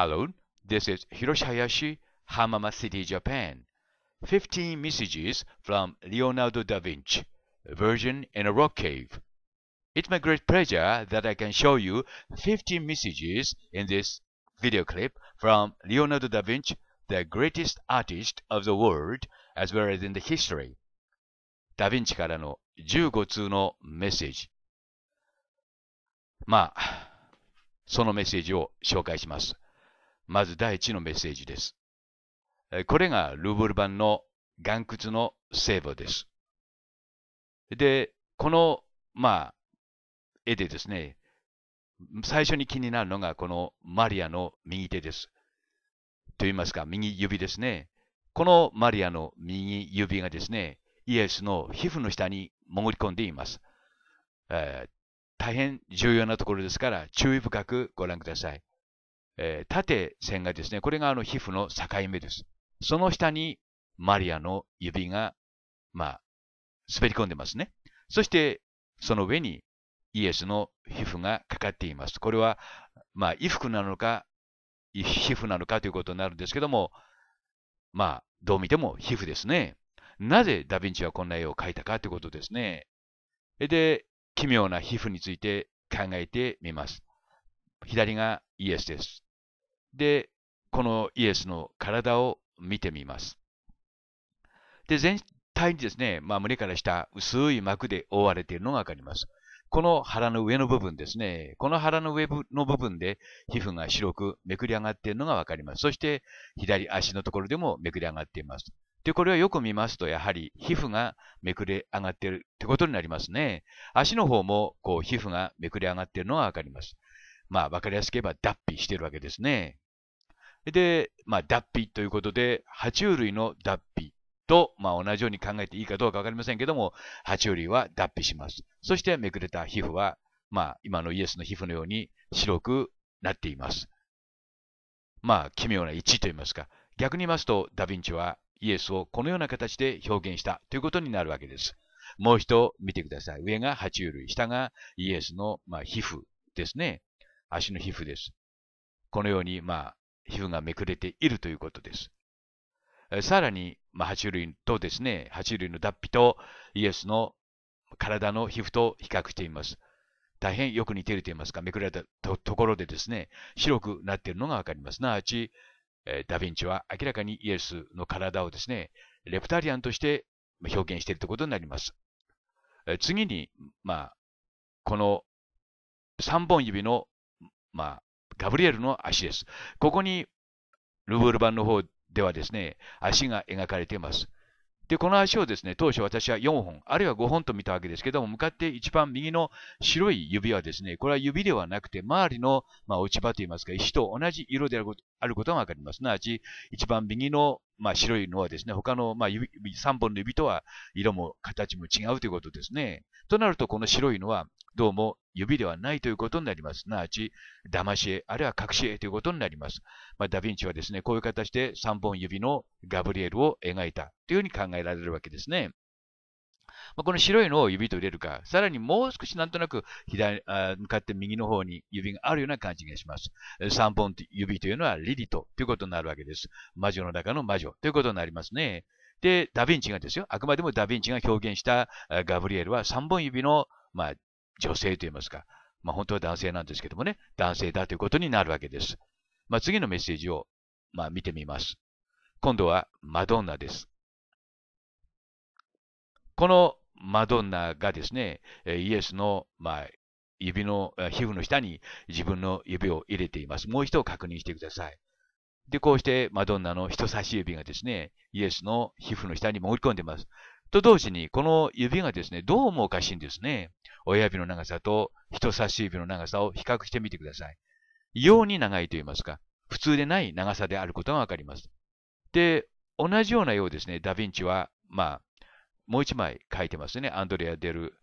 Hello, this is Hiroshi Hayashi, Hamama City, Japan. 15 messages from Leonardo da Vinci, version Virgin in a Rock Cave. It's my great pleasure that I can show you 15 messages in this video clip from Leonardo da Vinci, the greatest artist of the world, as well as in the history. ダヴィンチからの15通のメッセージ。まあ、そのメッセージを紹介します。まず第一のメッセージです。これがルーブル版の岩窟の聖母です。で、この、まあ、絵でですね、最初に気になるのがこのマリアの右手です。と言いますか、右指ですね。このマリアの右指がですね、イエスの皮膚の下に潜り込んでいます。えー、大変重要なところですから、注意深くご覧ください。えー、縦線がですね、これがあの皮膚の境目です。その下にマリアの指が、まあ、滑り込んでますね。そして、その上にイエスの皮膚がかかっています。これは、まあ、衣服なのか、皮膚なのかということになるんですけども、まあ、どう見ても皮膚ですね。なぜダヴィンチはこんな絵を描いたかということですね。で、奇妙な皮膚について考えてみます。左がイエスです。で、このイエスの体を見てみます。で、全体にですね、まあ、胸から下、薄い膜で覆われているのがわかります。この腹の上の部分ですね。この腹の上の部分で皮膚が白くめくり上がっているのがわかります。そして左足のところでもめくり上がっています。で、これをよく見ますと、やはり皮膚がめくれ上がっているってことになりますね。足の方もこう皮膚がめくれ上がっているのがわかります。まあ、わかりやすく言えば脱皮しているわけですね。で、まあ、脱皮ということで、爬虫類の脱皮と、まあ、同じように考えていいかどうかわかりませんけども、爬虫類は脱皮します。そしてめくれた皮膚は、まあ、今のイエスの皮膚のように白くなっています。まあ、奇妙な位置といいますか、逆に言いますと、ダヴィンチはイエスをこのような形で表現したということになるわけです。もう一度見てください。上が爬虫類、下がイエスの、まあ、皮膚ですね。足の皮膚です。このように、まあ、皮膚がめくれているということです。さらに、まあ、爬虫類とですね、爬虫類の脱皮とイエスの体の皮膚と比較しています。大変よく似ていると言いますか、めくれたところでですね、白くなっているのがわかります。なあち、ダ・ヴィンチは明らかにイエスの体をですね、レプタリアンとして表現しているということになります。次に、まあ、この3本指の、まあ、ガブリエルの足です。ここに、ルブール版の方ではですね、足が描かれています。で、この足をですね、当初私は4本、あるいは5本と見たわけですけども、向かって一番右の白い指はですね、これは指ではなくて、周りの、まあ、落ち葉といいますか、石と同じ色であること、あることがわかります。すなわち、一番右の、まあ、白いのはですね、他の、まあ、指、3本の指とは色も形も違うということですね。となると、この白いのはどうも指ではないということになります。すなわち、騙し絵、あるいは隠し絵ということになります。まあ、ダヴィンチはですね、こういう形で3本指のガブリエルを描いたというふうに考えられるわけですね。まあ、この白いのを指と入れるか、さらにもう少しなんとなく左、あ向かって右の方に指があるような感じがします。3本指というのはリリトということになるわけです。魔女の中の魔女ということになりますね。で、ダヴィンチがですよ。あくまでもダヴィンチが表現したガブリエルは3本指の、まあ、女性といいますか、まあ、本当は男性なんですけどもね、男性だということになるわけです。まあ、次のメッセージを、まあ、見てみます。今度はマドンナです。このマドンナがですね、イエスの、まあ、指の、皮膚の下に自分の指を入れています。もう一度確認してください。で、こうしてマドンナの人差し指がですね、イエスの皮膚の下に潜り込んでいます。と同時に、この指がですね、どうもおかしいんですね。親指の長さと人差し指の長さを比較してみてください。異様に長いと言いますか、普通でない長さであることがわかります。で、同じようなようですね、ダヴィンチは、まあ、もう一枚書いてますね。アンドレア・デル、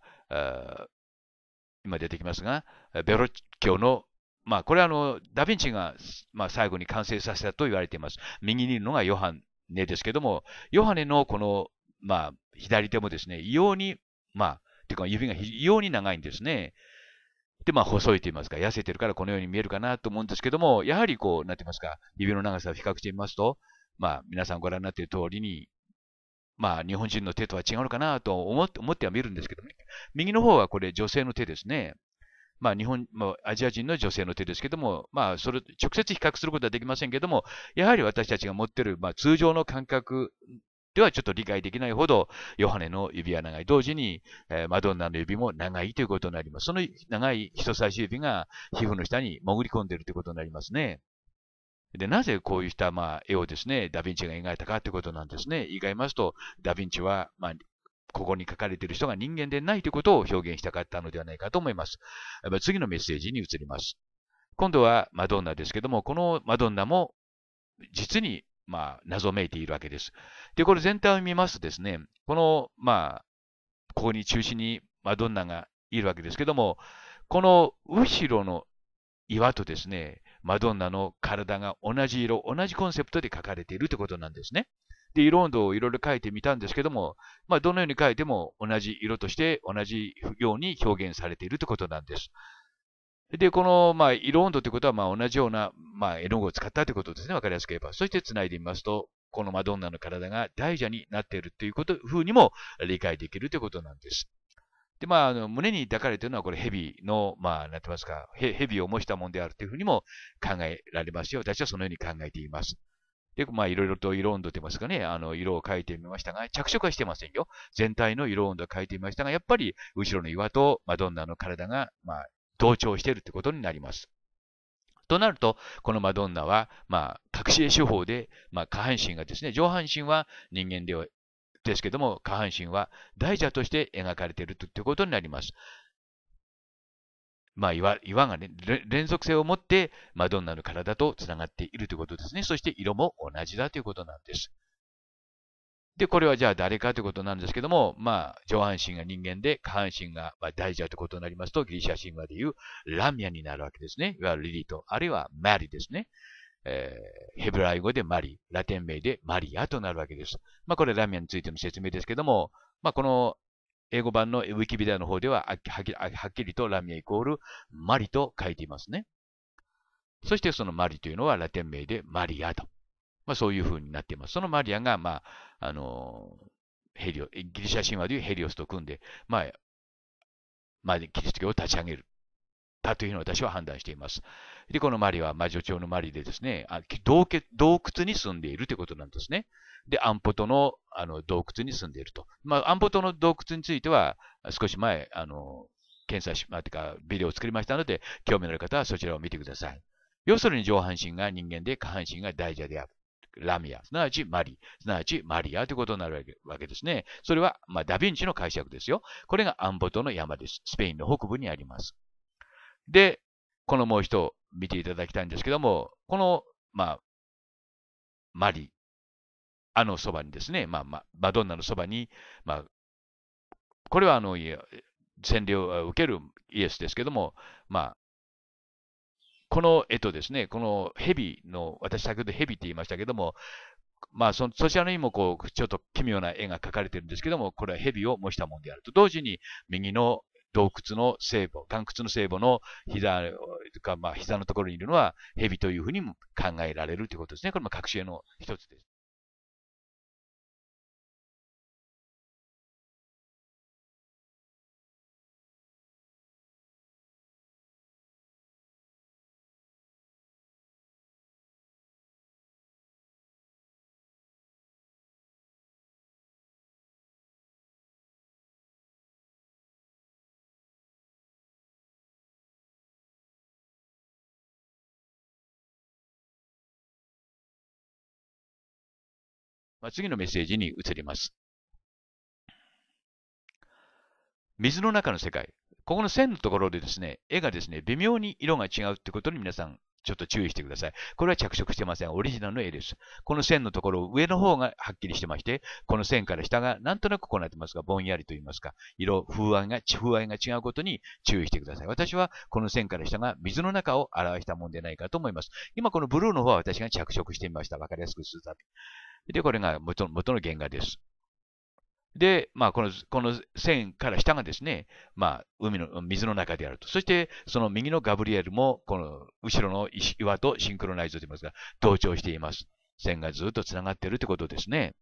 今出てきますが、ベロッキョの、まあ、これはあのダ・ヴィンチが、まあ、最後に完成させたと言われています。右にいるのがヨハネですけども、ヨハネのこの、まあ、左手もですね、異様に、まあ、ていうか指が非常に長いんですね。で、まあ、細いと言いますか、痩せてるからこのように見えるかなと思うんですけども、やはりこう、なんて言いますか、指の長さを比較してみますと、まあ、皆さんご覧になっている通りに、まあ、日本人の手とは違うのかなと思って思っては見るんですけどね。右の方はこれ、女性の手ですね。まあ、日本、もアジア人の女性の手ですけども、まあ、それ、直接比較することはできませんけども、やはり私たちが持っている、まあ、通常の感覚ではちょっと理解できないほど、ヨハネの指は長い。同時に、えー、マドンナの指も長いということになります。その長い人差し指が皮膚の下に潜り込んでいるということになりますね。で、なぜこういったまあ絵をですね、ダヴィンチが描いたかということなんですね。言い換えますと、ダヴィンチは、まあ、ここに書かれている人が人間でないということを表現したかったのではないかと思います。次のメッセージに移ります。今度はマドンナですけども、このマドンナも実にまあ謎めいているわけです。で、これ全体を見ますとですね、このまあ、ここに中心にマドンナがいるわけですけども、この後ろの岩とですね、マドンナの体が同じ色、同じコンセプトで書かれているということなんですね。で、色温度をいろいろ書いてみたんですけども、まあ、どのように書いても同じ色として同じように表現されているということなんです。で、この、まあ、色温度ということは、まあ、同じような、まあ、絵の具を使ったということですね。わかりやすく言えば。そして繋いでみますと、このマドンナの体が大蛇になっているということ、風にも理解できるということなんです。で、まあ、あの胸に抱かれているのは、これ、蛇の、まあ、なんてますか、蛇を模したものであるというふうにも考えられますよ。私はそのように考えています。で、まあ、いろいろと色温度といいますかね、あの、色を変えてみましたが、着色はしてませんよ。全体の色温度を変えてみましたが、やっぱり、後ろの岩とマドンナの体が、まあ、同調しているということになります。となると、このマドンナは、まあ、隠し絵手法で、まあ、下半身がですね、上半身は人間ではですけども、下半身は大蛇として描かれているということになります。まあ、岩岩が、ね、連続性を持ってマドンナの体とつながっているということですね。そして色も同じだということなんです。で、これはじゃあ誰かということなんですけども、まあ、上半身が人間で、下半身が大蛇ということになりますと、ギリシャ神話でいうラミアになるわけですね。いわゆるリリート、あるいはマリですね。えー、ヘブライ語でマリ、ラテン名でマリアとなるわけです。まあ、これラミアについての説明ですけども、まあ、この英語版のウィキビデオの方でははっきりとラミアイコールマリと書いていますね。そしてそのマリというのはラテン名でマリアと。まあ、そういう風になっています。そのマリアが、まあ、あのヘリオ、ギリシャ神話でいうヘリオスと組んで、まあ、まあ、キリスト教を立ち上げる。ったというふうに私は判断しています。で、このマリは魔女町のマリでですね、洞洞窟に住んでいるということなんですね。で、アンポトのあの洞窟に住んでいると。まあ、アンポトの洞窟については、少し前、あの、検査し、まあ、てか、ビデオを作りましたので、興味のある方はそちらを見てください。要するに上半身が人間で、下半身が大蛇である。ラミア、すなわちマリ、すなわちマリアということになるわけですね。それは、まあ、ダヴィンチの解釈ですよ。これがアンボトの山です。スペインの北部にあります。で、このもう一度見ていただきたいんですけども、この、まあ、マリ、あのそばにですね、まあ、マドンナのそばに、まあ、これはあの、占領を受けるイエスですけども、まあ、この絵とですね、この蛇の、私先ほど蛇って言いましたけども、まあそ、そちらのにもこう、ちょっと奇妙な絵が描かれてるんですけども、これは蛇を模したものであると。同時に、右の洞窟の聖母、岩窟の聖母の膝か、まあ、膝のところにいるのは蛇というふうにも考えられるということですね。これもし絵の一つです。まあ、次のメッセージに移ります。水の中の世界。ここの線のところでですね、絵がですね、微妙に色が違うってことに皆さんちょっと注意してください。これは着色してません。オリジナルの絵です。この線のところ、上の方がはっきりしてまして、この線から下がなんとなくこうなってますが、ぼんやりと言いますか、色、風合いが、風合いが違うことに注意してください。私はこの線から下が水の中を表したもんでないかと思います。今このブルーの方は私が着色してみました。わかりやすくするため。で、これが元の元の原画です。で、まあ、この、この線から下がですね、まあ、海の、水の中であると。そして、その右のガブリエルも、この後ろの岩とシンクロナイズと言いますが、同調しています。線がずっと繋がっているということですね。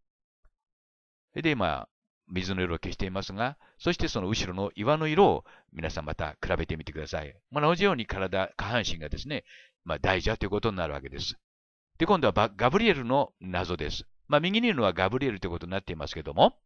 で、まあ、水の色を消していますが、そしてその後ろの岩の色を皆さんまた比べてみてください。まあ、同じように体、下半身がですね、まあ、大事だということになるわけです。で、今度はガブリエルの謎です。まあ、右にいるのはガブリエルということになっていますけども、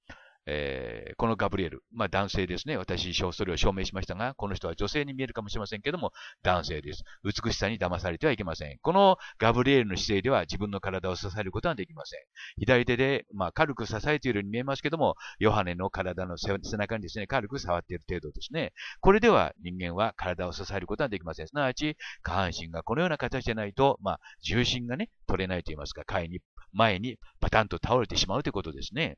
えー、このガブリエル、まあ男性ですね。私、それを証明しましたが、この人は女性に見えるかもしれませんけども、男性です。美しさに騙されてはいけません。このガブリエルの姿勢では自分の体を支えることはできません。左手で、まあ軽く支えているように見えますけども、ヨハネの体の背中にですね、軽く触っている程度ですね。これでは人間は体を支えることはできません。すなわち、下半身がこのような形でないと、まあ重心がね、取れないと言いますか、前にパタンと倒れてしまうということですね。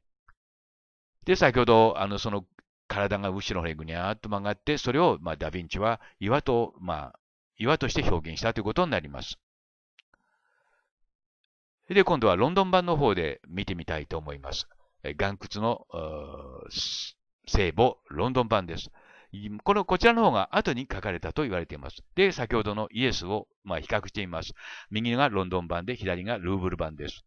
で、先ほど、あの、その体が後ろのにぐにゃーっと曲がって、それを、まあ、ダヴィンチは岩と、まあ、岩として表現したということになります。で、今度はロンドン版の方で見てみたいと思います。岩窟の聖母ロンドン版です。この、こちらの方が後に書かれたと言われています。で、先ほどのイエスを、まあ、比較しています。右がロンドン版で、左がルーブル版です。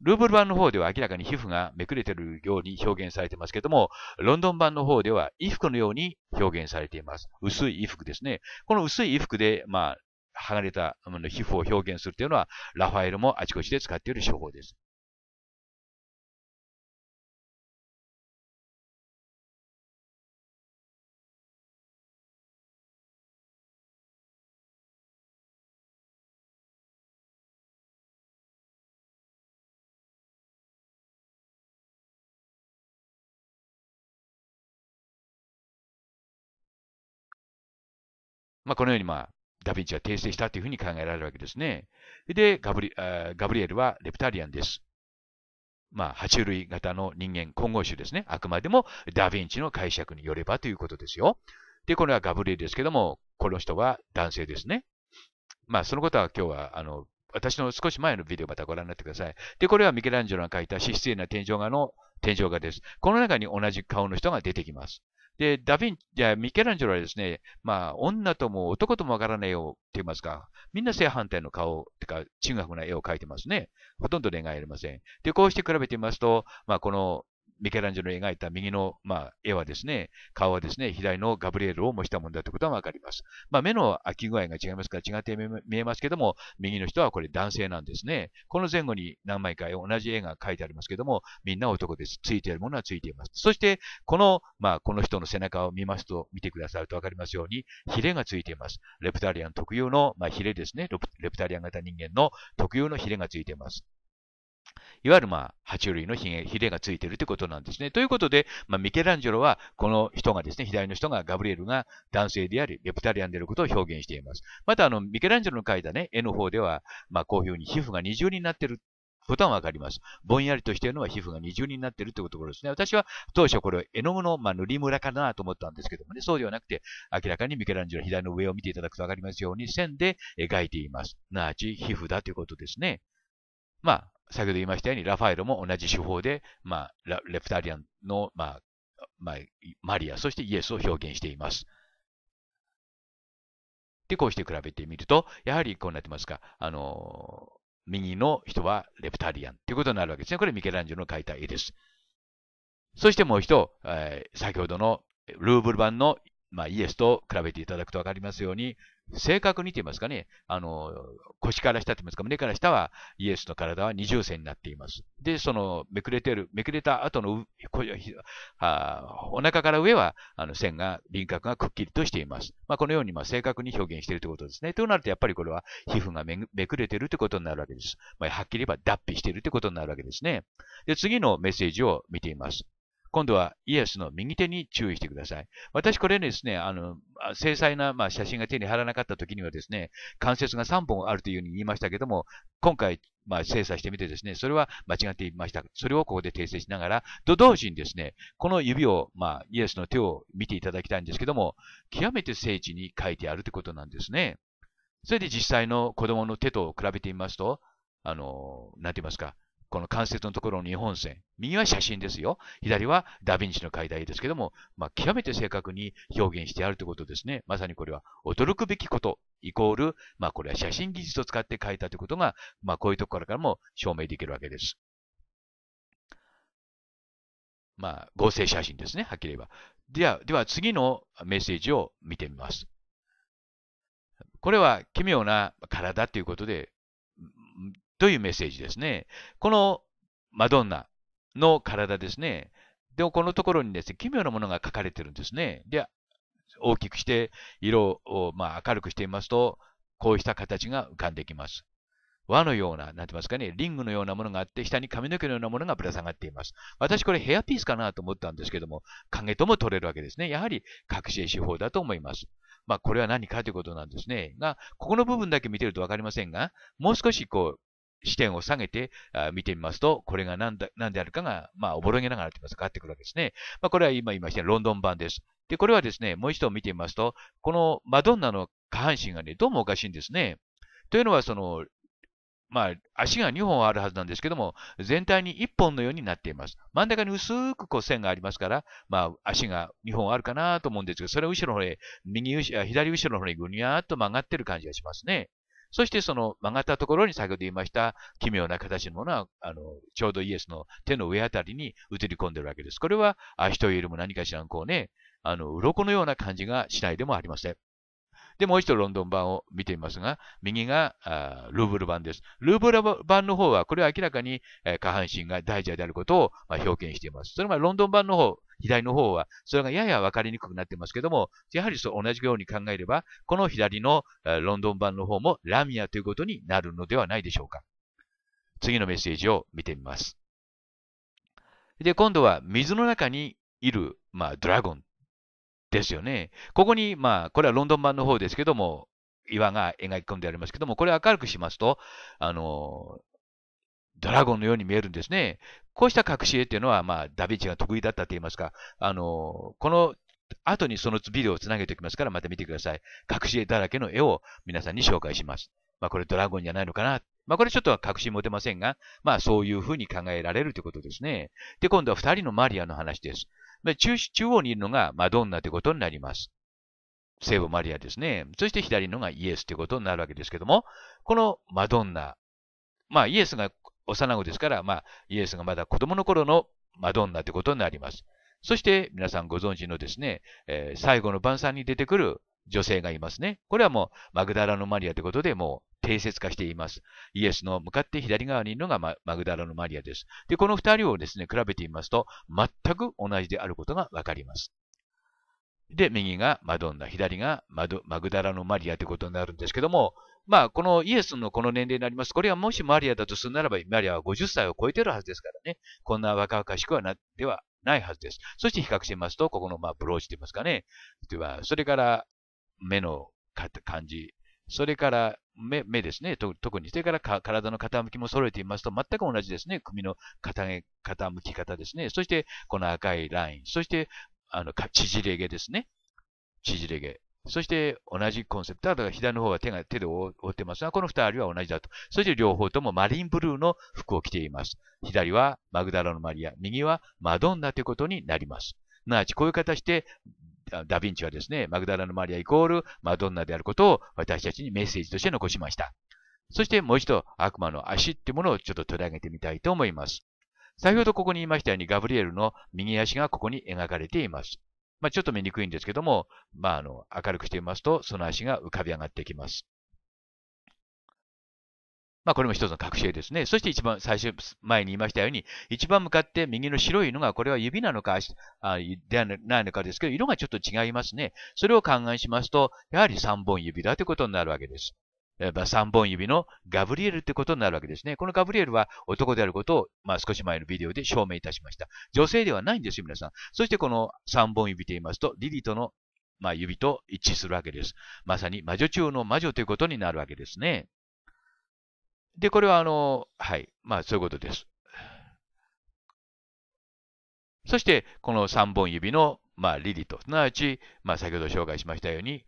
ルーブル版の方では明らかに皮膚がめくれているように表現されていますけども、ロンドン版の方では衣服のように表現されています。薄い衣服ですね。この薄い衣服で、まあ、剥がれた皮膚を表現するというのは、ラファエルもあちこちで使っている手法です。まあ、このように、まあ、ダヴィンチは訂正したというふうに考えられるわけですね。で、ガブリガブリエルはレプタリアンです。まあ、爬虫類型の人間混合種ですね。あくまでもダヴィンチの解釈によればということですよ。で、これはガブリエルですけども、この人は男性ですね。まあ、そのことは今日は、あの、私の少し前のビデオまたご覧になってください。で、これはミケランジェロが描いた脂失礼な天井画の天井画です。この中に同じ顔の人が出てきます。で、ダヴィン、いや、ミケランジェロはですね、まあ、女とも男ともわからないよって言いますか、みんな正反対の顔、てか、中学な絵を描いてますね。ほとんど恋愛ありません。で、こうして比べてみますと、まあ、このミケランジェロ描いた右の、まあ、絵はですね、顔はですね、左のガブリエルを模したものだということはわかります。まあ、目の開き具合が違いますから違って見えますけども、右の人はこれ男性なんですね。この前後に何枚か同じ絵が描いてありますけども、みんな男です。ついているものはついています。そして、この、まあ、この人の背中を見ますと、見てくださるとわかりますように、ヒレがついています。レプタリアン特有の、まあ、ヒレですね。レプタリアン型人間の特有のヒレがついています。いわゆるまあ、爬虫類のひレれがついているということなんですね。ということで、まあ、ミケランジェロは、この人がですね、左の人がガブリエルが男性であり、レプタリアンであることを表現しています。また、あの、ミケランジェロの描いたね、絵の方では、まあ、こういうふうに皮膚が二重になっていることはわかります。ぼんやりとしているのは皮膚が二重になっているというところですね。私は当初これ絵の具の、まあ、塗りムラかなと思ったんですけどもね、そうではなくて、明らかにミケランジェロ左の上を見ていただくとわかりますように、線で描いています。なあち皮膚だということですね。まあ、先ほど言いましたように、ラファエロも同じ手法で、まあ、レプタリアンの、まあ、まあ、マリア、そしてイエスを表現しています。で、こうして比べてみると、やはりこうなってますか、あの、右の人はレプタリアンということになるわけですね。これミケランジェロの描いた絵です。そしてもう一、えー、先ほどのルーブル版の、まあ、イエスと比べていただくとわかりますように、正確にと言いますかね、あの、腰から下と言いますか、胸から下はイエスの体は二重線になっています。で、その、めくれてる、めくれた後の、お腹から上は、あの、線が、輪郭がくっきりとしています。まあ、このように、まあ、正確に表現しているということですね。となると、やっぱりこれは、皮膚がめくれているということになるわけです。まあ、はっきり言えば、脱皮しているということになるわけですね。で、次のメッセージを見ています。今度はイエスの右手に注意してください。私これですね、あの、精細な、まあ、写真が手に入らなかった時にはですね、関節が3本あるというふうに言いましたけども、今回、まあ、精査してみてですね、それは間違っていました。それをここで訂正しながら、と同時にですね、この指を、まあ、イエスの手を見ていただきたいんですけども、極めて精緻に書いてあるということなんですね。それで実際の子供の手と比べてみますと、あの、なんて言いますか、この関節のところの本線。右は写真ですよ。左はダヴィンチの解体ですけども、まあ、極めて正確に表現してあるということですね。まさにこれは驚くべきこと、イコール、まあ、これは写真技術を使って書いたということが、まあ、こういうところからも証明できるわけです。まあ、合成写真ですね。はっきり言えば。では、では次のメッセージを見てみます。これは奇妙な体ということで、というメッセージですね。このマドンナの体ですね。でもこのところにですね、奇妙なものが書かれてるんですね。で、大きくして、色を、まあ、明るくしてみますと、こうした形が浮かんできます。輪のような、なんて言いますかね、リングのようなものがあって、下に髪の毛のようなものがぶら下がっています。私これヘアピースかなと思ったんですけども、影とも取れるわけですね。やはり隠し絵手法だと思います。まあこれは何かということなんですね。が、ここの部分だけ見てるとわかりませんが、もう少しこう、視点を下げて見てみますと、これが何だ何であるかが、まあ、おぼろげながらと言いますか、変わってくるわけですね。まあ、これは今言いましたロンドン版です。で、これはですね、もう一度見てみますと、このマドンナの下半身がね、どうもおかしいんですね。というのは、その、まあ、足が2本あるはずなんですけども、全体に1本のようになっています。真ん中に薄くこう線がありますから、まあ、足が2本あるかなと思うんですけど、それを後ろの方へ、右後左後ろの方にぐにゃーっと曲がってる感じがしますね。そしてその曲がったところに先ほど言いました奇妙な形のものは、あの、ちょうどイエスの手の上あたりに映り込んでるわけです。これは、人よりも何かしらんこうね、あの、鱗のような感じがしないでもありません。で、もう一度ロンドン版を見てみますが、右があールーブル版です。ルーブル版の方は、これは明らかに、えー、下半身が大蛇であることを、まあ、表現しています。それはロンドン版の方、左の方は、それがやや分かりにくくなってますけども、やはりそう同じように考えれば、この左のロンドン版の方もラミアということになるのではないでしょうか。次のメッセージを見てみます。で、今度は水の中にいる、まあ、ドラゴンですよね。ここに、まあ、これはロンドン版の方ですけども、岩が描き込んでありますけども、これ明るくしますと、あの、ドラゴンのように見えるんですね。こうした隠し絵っていうのは、まあ、ダヴィンチが得意だったと言いますか、あの、この後にそのビデオをつなげておきますから、また見てください。隠し絵だらけの絵を皆さんに紹介します。まあ、これドラゴンじゃないのかな。まあ、これちょっとは確信持てませんが、まあ、そういうふうに考えられるということですね。で、今度は二人のマリアの話です。まあ、中中央にいるのがマドンナということになります。聖母マリアですね。そして左のがイエスということになるわけですけども、このマドンナ、まあイエスが幼子ですから、まあ、イエスがまだ子供の頃のマドンナということになります。そして皆さんご存知のですね、えー、最後の晩餐に出てくる女性がいますね。これはもうマグダラのマリアということでもう定説化しています。イエスの向かって左側にいるのがマグダラのマリアです。で、この二人をですね、比べてみますと全く同じであることがわかります。で、右がマドンナ、左がマグダラのマリアということになるんですけども、まあ、このイエスのこの年齢になります。これはもしマリアだとするならば、マリアは50歳を超えてるはずですからね。こんな若々しくはなはないはずです。そして比較してみますと、ここのまあブローチと言いますかね。では、それから目の感じ、それから目目ですね、特に。それから体の傾きも揃えていますと、全く同じですね。首の傾き方ですね。そして、この赤いライン。そして、あの、縮れ毛ですね。縮れ毛。そして同じコンセプト。だから左の方は手が手で覆ってますが、この二人は同じだと。そして両方ともマリンブルーの服を着ています。左はマグダラのマリア、右はマドンナということになります。すなわち、こういう形で、ダ・ヴィンチはですね、マグダラのマリアイコールマドンナであることを私たちにメッセージとして残しました。そしてもう一度悪魔の足っていうものをちょっと取り上げてみたいと思います。先ほどここに言いましたようにガブリエルの右足がここに描かれています。まあ、ちょっと見にくいんですけども、まあ、あの、明るくしてみますと、その足が浮かび上がってきます。まあ、これも一つの確絵ですね。そして一番最初、前に言いましたように、一番向かって右の白いのが、これは指なのか、あではないのかですけど、色がちょっと違いますね。それを勘案しますと、やはり3本指だということになるわけです。三3本指のガブリエルってことになるわけですね。このガブリエルは男であることを、まあ、少し前のビデオで証明いたしました。女性ではないんですよ、皆さん。そしてこの3本指と言いますと、リリとの、まあ、指と一致するわけです。まさに魔女中の魔女ということになるわけですね。で、これはあの、はい、まあそういうことです。そして、この3本指の、まあ、リリと、すなわち、まあ、先ほど紹介しましたように、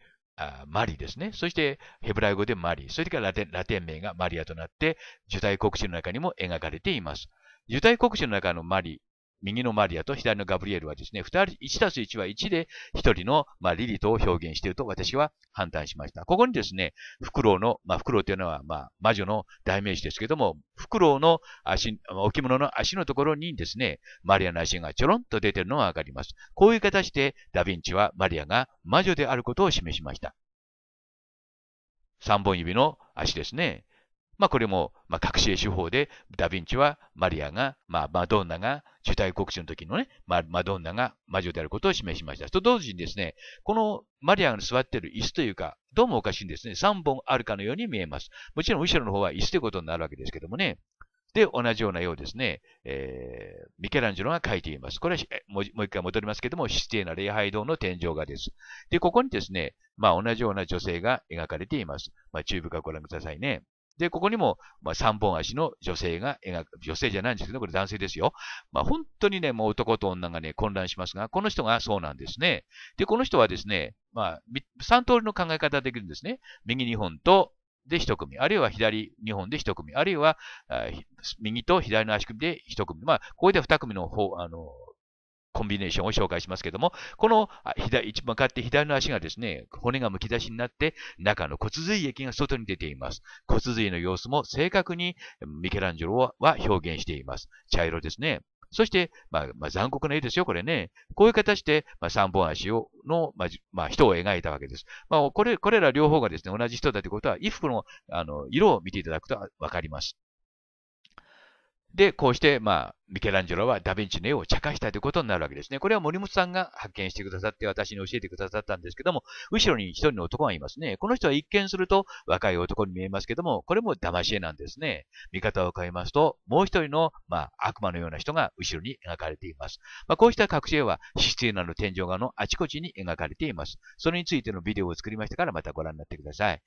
マリですね。そしてヘブライ語でマリ。それからラテン名がマリアとなって、受胎国知の中にも描かれています。受胎告知の中のマリ右のマリアと左のガブリエルはですね、二人、1たす1は1で、一人の、まあ、リリトを表現していると私は判断しました。ここにですね、フクロウの、まあ、フクロウというのは、まあ、魔女の代名詞ですけども、フクロウの足、置物の足のところにですね、マリアの足がちょろんと出ているのがわかります。こういう形で、ダヴィンチはマリアが魔女であることを示しました。三本指の足ですね。まあ、これも、まあ、隠し絵手法で、ダ・ヴィンチはマリアが、まあ、マドンナが、受胎告知の時のね、まマドンナが魔女であることを示しました。と同時にですね、このマリアが座っている椅子というか、どうもおかしいんですね。3本あるかのように見えます。もちろん後ろの方は椅子ということになるわけですけどもね。で、同じようなようですね、えー、ミケランジェロが書いています。これはもう一回戻りますけども、シティな礼拝堂の天井画です。で、ここにですね、まあ同じような女性が描かれています。まあ、中部化ご覧くださいね。で、ここにも、まあ、三本足の女性が描く、女性じゃないんですけど、これ男性ですよ。まあ、本当にね、もう男と女がね、混乱しますが、この人がそうなんですね。で、この人はですね、まあ、3通りの考え方できるんですね。右2本と、で1組、あるいは左2本で1組、あるいは右と左の足首で1組。まあ、ここで2組の方、あの、コンビネーションを紹介しますけども、この左、一番かって左の足がですね、骨がむき出しになって、中の骨髄液が外に出ています。骨髄の様子も正確にミケランジェロは表現しています。茶色ですね。そして、まあ、まあ、残酷な絵ですよ、これね。こういう形で、まあ、三本足を、の、まあ、まあ、人を描いたわけです。まあ、これ、これら両方がですね、同じ人だということは、衣服の、あの、色を見ていただくとわかります。で、こうして、まあ、ミケランジェロはダヴィンチの絵を茶化したということになるわけですね。これは森本さんが発見してくださって、私に教えてくださったんですけども、後ろに一人の男がいますね。この人は一見すると若い男に見えますけども、これも騙し絵なんですね。見方を変えますと、もう一人の、まあ、悪魔のような人が後ろに描かれています。まあ、こうした隠し絵は、システィーナの天井側のあちこちに描かれています。それについてのビデオを作りましたから、またご覧になってください。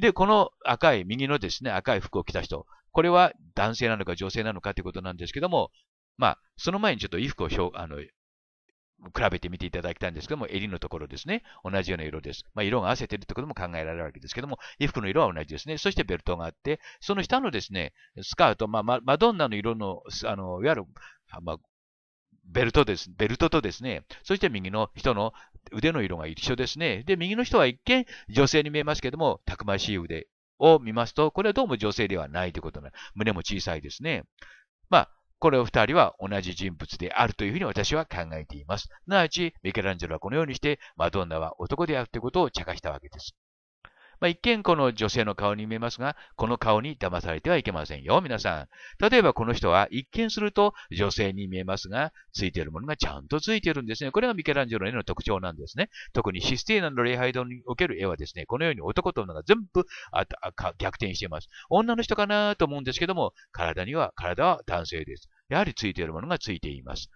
で、この赤い、右のですね、赤い服を着た人、これは男性なのか女性なのかということなんですけども、まあ、その前にちょっと衣服をあの比べてみていただきたいんですけども、襟のところですね。同じような色です。まあ、色が合わせているとことも考えられるわけですけども、衣服の色は同じですね。そしてベルトがあって、その下のですね、スカート、まあ、マドンナの色の、あの、いわゆる、まあ、ベルトです。ベルトとですね、そして右の人の腕の色が一緒ですね。で、右の人は一見女性に見えますけども、たくましい腕を見ますと、これはどうも女性ではないということな胸も小さいですね。まあ、これを二人は同じ人物であるというふうに私は考えています。なわち、ミケランジェロはこのようにして、マドンナは男であるということを茶化したわけです。まあ、一見この女性の顔に見えますが、この顔に騙されてはいけませんよ、皆さん。例えばこの人は一見すると女性に見えますが、ついているものがちゃんとついているんですね。これがミケランジェロの絵の特徴なんですね。特にシスティーナの礼拝堂における絵はですね、このように男と女が全部逆転しています。女の人かなと思うんですけども、体には、体は男性です。やはりついているものがついています。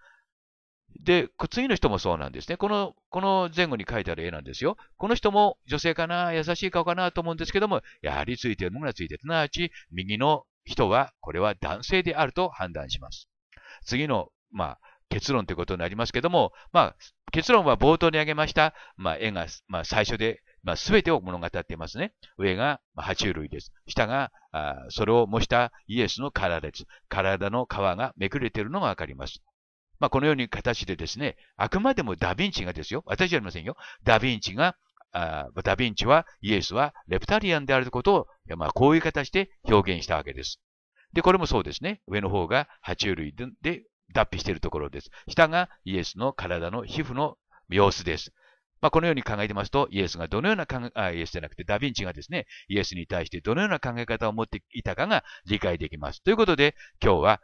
で、次の人もそうなんですね。この、この前後に書いてある絵なんですよ。この人も女性かな、優しい顔かなと思うんですけども、やはりついてるものがついてる。すなわち、右の人は、これは男性であると判断します。次の、まあ、結論ということになりますけども、まあ、結論は冒頭に挙げました、まあ、絵が、まあ、最初で、まあ、全てを物語っていますね。上が、まあ、爬虫類です。下があ、それを模したイエスの体です。体の皮がめくれているのがわかります。まあ、このように形でですね、あくまでもダヴィンチがですよ、私じゃありませんよ、ダヴィンチが、あダヴィンチはイエスはレプタリアンであることを、まあ、こういう形で表現したわけです。で、これもそうですね。上の方が爬虫類で脱皮しているところです。下がイエスの体の皮膚の様子です。まあ、このように考えてますと、イエスがどのような考え、イエスじゃなくてダヴィンチがですね、イエスに対してどのような考え方を持っていたかが理解できます。ということで、今日は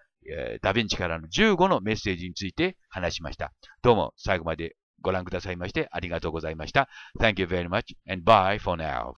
ダヴィンチからの15のメッセージについて話しました。どうも最後までご覧くださいましてありがとうございました。Thank you very much and bye for now.